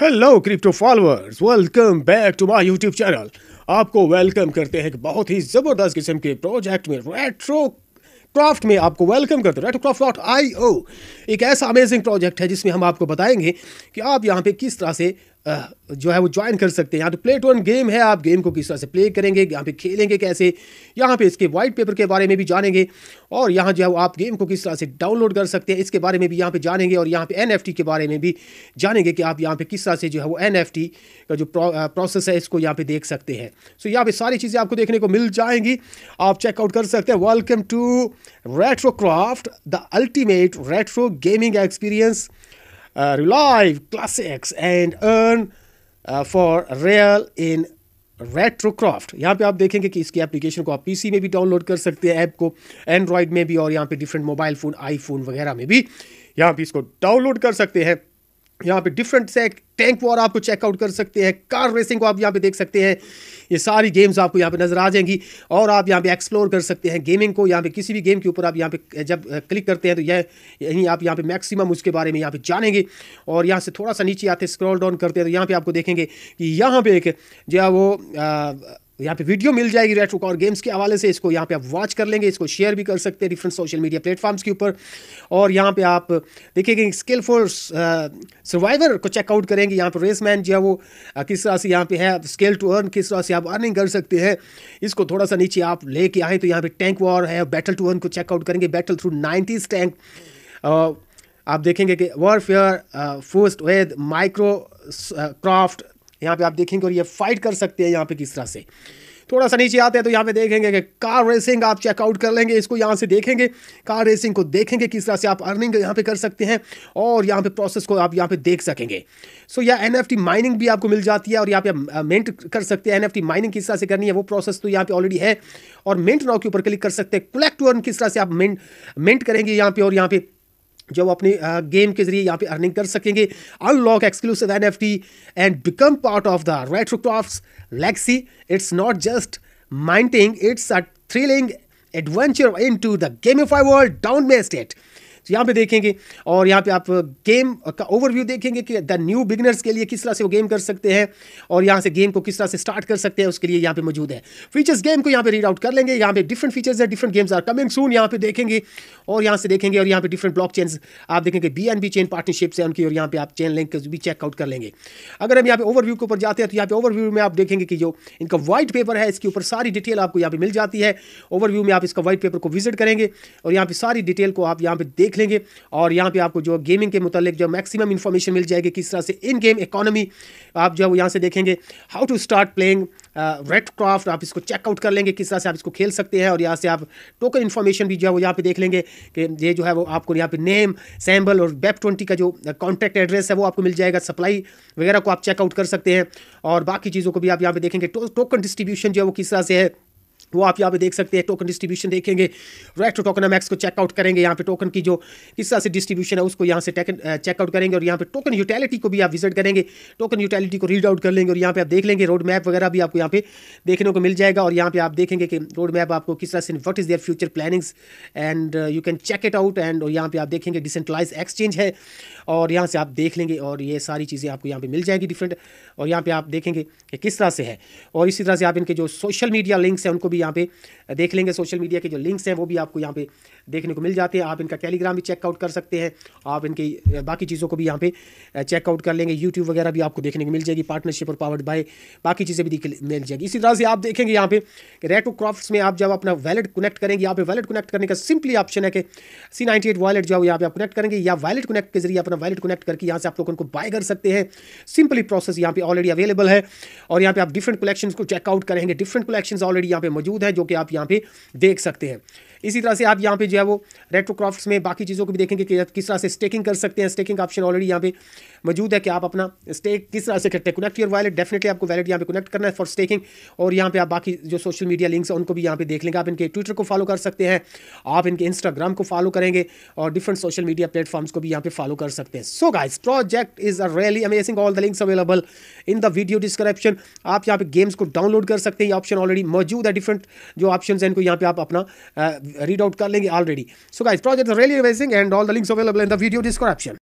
hello crypto followers welcome back to my YouTube channel आपको welcome करते हैं एक बहुत ही ज़बरदस्त किस्म के प्रोजेक्ट में रेट्रो क्राफ्ट में आपको वेलकम करते हैं रेट्रोक्राफ्ट डॉट आई ओ एक ऐसा अमेजिंग प्रोजेक्ट है जिसमें हम आपको बताएंगे कि आप यहाँ पे किस तरह से जो है वो ज्वाइन कर सकते हैं यहाँ तो प्ले टू गेम है आप गेम को किस तरह से प्ले करेंगे यहाँ पे खेलेंगे कैसे यहाँ पे इसके वाइट पेपर के बारे में भी जानेंगे और यहाँ जो है वो आप गेम को किस तरह से डाउनलोड कर सकते हैं इसके बारे में भी यहाँ पे जानेंगे और यहाँ पे एन के बारे में भी जानेंगे कि आप यहाँ पे किस तरह से जो है वो एन का जो प्रोसेस है इसको यहाँ पर देख सकते हैं सो यहाँ पर सारी चीज़ें आपको देखने को मिल जाएंगी आप चेकआउट कर सकते हैं welcome to Retrocraft the ultimate retro gaming experience uh, relive classics and earn for uh, Real in Retrocraft यहाँ पे आप देखेंगे कि इसकी एप्लीकेशन को आप पीसी में भी डाउनलोड कर सकते हैं ऐप को एंड्रॉयड में भी और यहाँ पे डिफरेंट मोबाइल फ़ोन आईफोन वगैरह में भी यहाँ पे इसको डाउनलोड कर सकते हैं यहाँ पे डिफरेंट से टैंक वॉर आपको चेकआउट कर सकते हैं कार रेसिंग को आप यहाँ पे देख सकते हैं ये सारी गेम्स आपको यहाँ पे नज़र आ जाएंगी और आप यहाँ पे एक्सप्लोर कर सकते हैं गेमिंग को यहाँ पे किसी भी गेम के ऊपर आप यहाँ पे जब क्लिक करते हैं तो यह यहीं आप यहाँ पे मैक्सिमम उसके बारे में यहाँ पे जानेंगे और यहाँ से थोड़ा सा नीचे आते स्क्रॉल डाउन करते हैं तो यहाँ पर आपको देखेंगे कि यहाँ पे एक जो है वो आ, यहाँ पे वीडियो मिल जाएगी रेट्रो और गेम्स के हवाले से इसको यहाँ पे आप वॉच कर लेंगे इसको शेयर भी कर सकते हैं डिफरेंट सोशल मीडिया प्लेटफॉर्म्स के ऊपर और यहाँ पे आप देखेंगे स्किल फॉर सर्वाइवर को चेकआउट करेंगे यहाँ पर रेस मैन जो है वो uh, किस तरह से यहाँ पे है स्केल टू अर्न किस तरह से आप अर्निंग कर सकते हैं इसको थोड़ा सा नीचे आप लेके आए तो यहाँ पर टैंक वॉर है बैटल टू अर्न को चेकआउट करेंगे बैटल थ्रू नाइन्टीज टैंक आप देखेंगे कि वॉरफेयर फोस्ट वेद माइक्रो क्राफ्ट यहाँ पे आप देखेंगे और ये फाइट कर सकते हैं यहाँ पे किस तरह से थोड़ा सा नीचे आते हैं तो यहाँ पे देखेंगे कि कार रेसिंग आप चेकआउट कर लेंगे इसको यहाँ से देखेंगे कार रेसिंग को देखेंगे किस तरह से आप अर्निंग यहाँ पे कर सकते हैं और यहाँ पे प्रोसेस को आप यहाँ पे देख सकेंगे सो so, या एन माइनिंग भी आपको मिल जाती है और यहाँ पे मेंट कर सकते हैं एन माइनिंग किस तरह से करनी है वो प्रोसेस तो यहाँ पे ऑलरेडी है और मेंट नाव के ऊपर क्लिक कर सकते हैं कलेक्ट किस तरह से आप मेंट मेंट करेंगे यहाँ पे और यहाँ पे जो वो अपने गेम के जरिए यहाँ पे अर्निंग कर सकेंगे unlock exclusive N F T and become part of the right Retrocraft legacy it's not just mining it's a thrilling adventure into the game of I world down may state तो यहाँ पे देखेंगे और यहाँ पे आप game का overview देखेंगे कि द न्यू बिगनर्स के लिए किस तरह से वो गेम कर सकते हैं और यहाँ से गेम को किस तरह से स्टार्ट कर सकते हैं उसके लिए यहाँ पे मौजूद है फीचर्स गेम को यहाँ पे रीड आउट कर लेंगे यहाँ पे डिफरेंट फीचर्स है different games are coming soon यहाँ पे देखेंगे और यहाँ से देखेंगे और यहाँ पे डिफरेंट ब्लॉक चेन्स आप देखेंगे B N B chain partnership से उनकी और यहाँ पे आप चेन लिंक भी चेकआउट कर लेंगे अगर हम यहाँ पे ओवरव्यू के ऊपर जाते हैं तो यहाँ पे ओवरव्यू में आप देखेंगे कि जो इनका व्हाइट पेपर है इसके ऊपर सारी डिटेल आपको यहाँ पे मिल जाती है ओवरव्यू में आप इसका व्हाइट पेपर को विजिट करेंगे और यहाँ पे सारी डिटेल को आप यहाँ पे देख देख लेंगे और यहाँ पे आपको जो गेमिंग के मुतालिक जो मैक्सिमम इन्फॉर्मेशन मिल जाएगी किस तरह से इन गेम इकोनॉमी आप जो है वो यहाँ से देखेंगे how to start playing red craft आप इसको चेकआउट कर लेंगे किस तरह से आप इसको खेल सकते हैं और यहाँ से आप टोकन इन्फॉर्मेशन भी जो है वो यहाँ पे देख लेंगे कि ये जो है वो आपको यहाँ पे नेम सैम्बल और बेप ट्वेंटी का जो कॉन्टैक्ट uh, एड्रेस है वो आपको मिल जाएगा सप्लाई वगैरह को आप चेकआउट कर सकते हैं और बाकी चीज़ों को भी आप यहाँ पे देखेंगे टोकन डिस्ट्रीब्यूशन जो है वो किस तरह से है वो आप यहाँ पे देख सकते हैं टोकन डिस्ट्रीब्यूशन देखेंगे रेट्रो टोकन एम एक्स को चेकआउट करेंगे यहाँ पे टोकन की जो किस तरह से डिस्ट्रीब्यूशन है उसको यहाँ से चेकआउट करेंगे और यहाँ पे टोकन यूटिलिटी को भी आप विजिट करेंगे टोकन यूटिलिटी को रीड आउट कर लेंगे और यहाँ पे आप देख लेंगे रोड मैप वगैरह भी आपको यहाँ पे देखने को मिल जाएगा और यहाँ पे आप देखेंगे कि रोड मैप आपको किस तरह से what is their future plannings and you can check it out and और यहाँ पर आप देखेंगे डिसेंट्रलाइज एक्सचेंज है और यहाँ से आप देख लेंगे और ये सारी चीज़ें आपको यहाँ पर मिल जाएंगी डिफरेंट और यहाँ पे आप देखेंगे कि किस तरह से है और इसी तरह से आप इनके जो सोशल मीडिया लिंक्स हैं उनको भी भी यहाँ पे देख लेंगे सोशल मीडिया के जो लिंक्स हैं वो भी आपको यहाँ पे देखने को मिल जाते हैं आप इनका टेलीग्राम भी चेकआउट कर सकते हैं आप इनकी बाकी चीज़ों को भी यहाँ पे चेकआउट कर लेंगे यूट्यूब वगैरह भी आपको देखने को मिल जाएगी पार्टनरशिप और पावर्ड बाय बाकी चीज़ें भी मिल जाएगी इसी तरह से आप देखेंगे यहाँ पे रेटो क्रॉफ्ट में आप जब अपना वैलेट कनेक्ट करेंगे यहाँ पे वैलेट कनेक्ट करने का सिंपली ऑप्शन है कि सी नाइन्टी एट वॉलेट जो यहाँ पे आप कनेक्ट करेंगे या वैलेट कनेक्ट के जरिए अपना वैलेट कनेक्ट करके यहाँ से आप लोग उनको बाय कर सकते हैं सिंपली प्रोसेस यहाँ पे ऑलरेडी अवेलेबल है और यहाँ पे आप डिफरेंट कलेक्शन को चेकआउट करेंगे डिफरेंट कलेक्शन ऑलरेडी यहाँ पे मौजूद है जो कि आप यहाँ पे देख सकते हैं इसी तरह से आप यहाँ पे जो है वो रेट्रोक्राफ्ट में बाकी चीज़ों को भी देखेंगे कि किस तरह से स्टेकिंग कर सकते हैं स्टेकिंग ऑप्शन ऑलरेडी यहाँ पे मौजूद है कि आप अपना स्टेक किस तरह से करते हैं कनेक्ट योर वैलेट डेफिनेटली आपको वैलेट यहाँ पे कनेक्ट करना है फॉर स्टेकिंग और यहाँ पे आप बाकी जो सोशल मीडिया लिंक्स हैं उनको भी यहाँ पे देख लेंगे आप इनके ट्विटर को फॉलो कर सकते हैं आप इनके इंस्टाग्राम को फॉलो करेंगे और डिफरेंट सोशल मीडिया प्लेटफॉर्म्स को भी यहाँ पे फॉलो कर सकते हैं so guys project is a really amazing all the links available in the video description आप यहाँ पे गेम्स को डाउनलोड कर सकते हैं ये ऑप्शन ऑलरेडी मौजूद है डिफरेंट जो ऑप्शन है इनको यहाँ पे आप अपना रीड आउट कर लेंगे already so guys project really amazing and all the links available in the video description